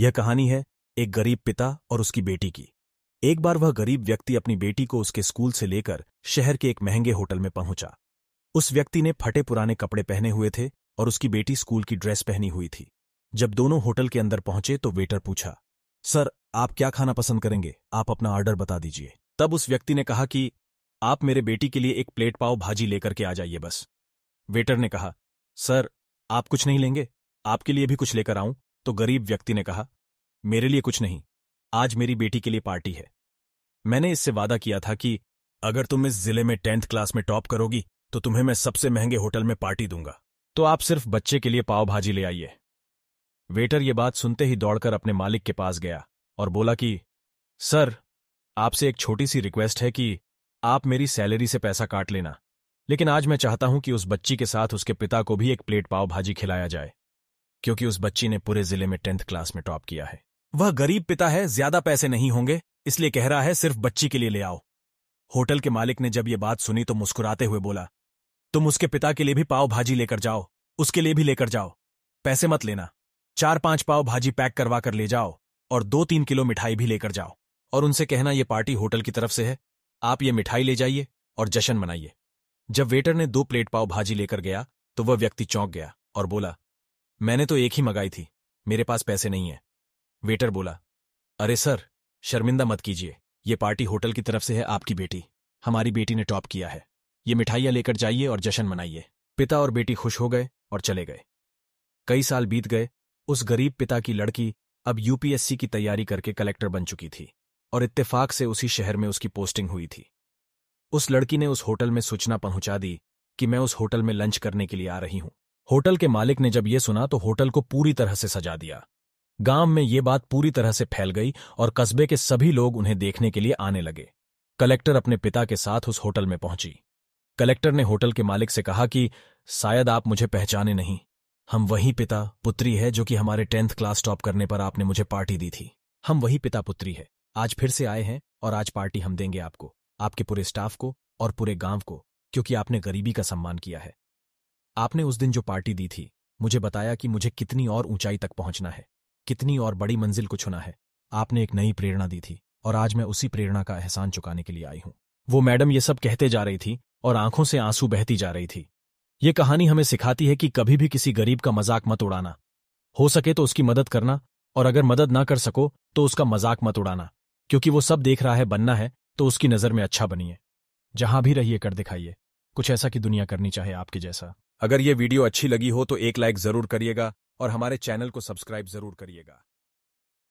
यह कहानी है एक गरीब पिता और उसकी बेटी की एक बार वह गरीब व्यक्ति अपनी बेटी को उसके स्कूल से लेकर शहर के एक महंगे होटल में पहुंचा उस व्यक्ति ने फटे पुराने कपड़े पहने हुए थे और उसकी बेटी स्कूल की ड्रेस पहनी हुई थी जब दोनों होटल के अंदर पहुंचे तो वेटर पूछा सर आप क्या खाना पसंद करेंगे आप अपना ऑर्डर बता दीजिए तब उस व्यक्ति ने कहा कि आप मेरे बेटी के लिए एक प्लेट पाव भाजी लेकर के आ जाइए बस वेटर ने कहा सर आप कुछ नहीं लेंगे आपके लिए भी कुछ लेकर आऊं तो गरीब व्यक्ति ने कहा मेरे लिए कुछ नहीं आज मेरी बेटी के लिए पार्टी है मैंने इससे वादा किया था कि अगर तुम इस जिले में टेंथ क्लास में टॉप करोगी तो तुम्हें मैं सबसे महंगे होटल में पार्टी दूंगा तो आप सिर्फ बच्चे के लिए पाव भाजी ले आइए वेटर ये बात सुनते ही दौड़कर अपने मालिक के पास गया और बोला कि सर आपसे एक छोटी सी रिक्वेस्ट है कि आप मेरी सैलरी से पैसा काट लेना लेकिन आज मैं चाहता हूं कि उस बच्ची के साथ उसके पिता को भी एक प्लेट पाव भाजी खिलाया जाए क्योंकि उस बच्ची ने पूरे जिले में टेंथ क्लास में टॉप किया है वह गरीब पिता है ज्यादा पैसे नहीं होंगे इसलिए कह रहा है सिर्फ बच्ची के लिए ले आओ होटल के मालिक ने जब ये बात सुनी तो मुस्कुराते हुए बोला तुम उसके पिता के लिए भी पाव भाजी लेकर जाओ उसके लिए भी लेकर जाओ पैसे मत लेना चार पांच पाव भाजी पैक करवा कर ले जाओ और दो तीन किलो मिठाई भी लेकर जाओ और उनसे कहना यह पार्टी होटल की तरफ से है आप ये मिठाई ले जाइए और जश्न मनाइए जब वेटर ने दो प्लेट पाव भाजी लेकर गया तो वह व्यक्ति चौंक गया और बोला मैंने तो एक ही मंगाई थी मेरे पास पैसे नहीं है वेटर बोला अरे सर शर्मिंदा मत कीजिए ये पार्टी होटल की तरफ से है आपकी बेटी हमारी बेटी ने टॉप किया है ये मिठाइयां लेकर जाइए और जश्न मनाइए पिता और बेटी खुश हो गए और चले गए कई साल बीत गए उस गरीब पिता की लड़की अब यूपीएससी की तैयारी करके कलेक्टर बन चुकी थी और इत्तेफाक से उसी शहर में उसकी पोस्टिंग हुई थी उस लड़की ने उस होटल में सूचना पहुंचा दी कि मैं उस होटल में लंच करने के लिए आ रही हूं होटल के मालिक ने जब यह सुना तो होटल को पूरी तरह से सजा दिया गांव में ये बात पूरी तरह से फैल गई और कस्बे के सभी लोग उन्हें देखने के लिए आने लगे कलेक्टर अपने पिता के साथ उस होटल में पहुंची कलेक्टर ने होटल के मालिक से कहा कि शायद आप मुझे पहचाने नहीं हम वही पिता पुत्री है जो कि हमारे टेंथ क्लास टॉप करने पर आपने मुझे पार्टी दी थी हम वही पिता पुत्री है आज फिर से आए हैं और आज पार्टी हम देंगे आपको आपके पूरे स्टाफ को और पूरे गांव को क्योंकि आपने गरीबी का सम्मान किया है आपने उस दिन जो पार्टी दी थी मुझे बताया कि मुझे कितनी और ऊंचाई तक पहुंचना है कितनी और बड़ी मंजिल को छुना है आपने एक नई प्रेरणा दी थी और आज मैं उसी प्रेरणा का एहसान चुकाने के लिए आई हूं वो मैडम ये सब कहते जा रही थी और आंखों से आंसू बहती जा रही थी ये कहानी हमें सिखाती है कि कभी भी किसी गरीब का मजाक मत उड़ाना हो सके तो उसकी मदद करना और अगर मदद ना कर सको तो उसका मजाक मत उड़ाना क्योंकि वो सब देख रहा है बनना है तो उसकी नजर में अच्छा बनिए जहां भी रहिए कर दिखाइए कुछ ऐसा कि दुनिया करनी चाहे आपके जैसा अगर ये वीडियो अच्छी लगी हो तो एक लाइक जरूर करिएगा और हमारे चैनल को सब्सक्राइब जरूर करिएगा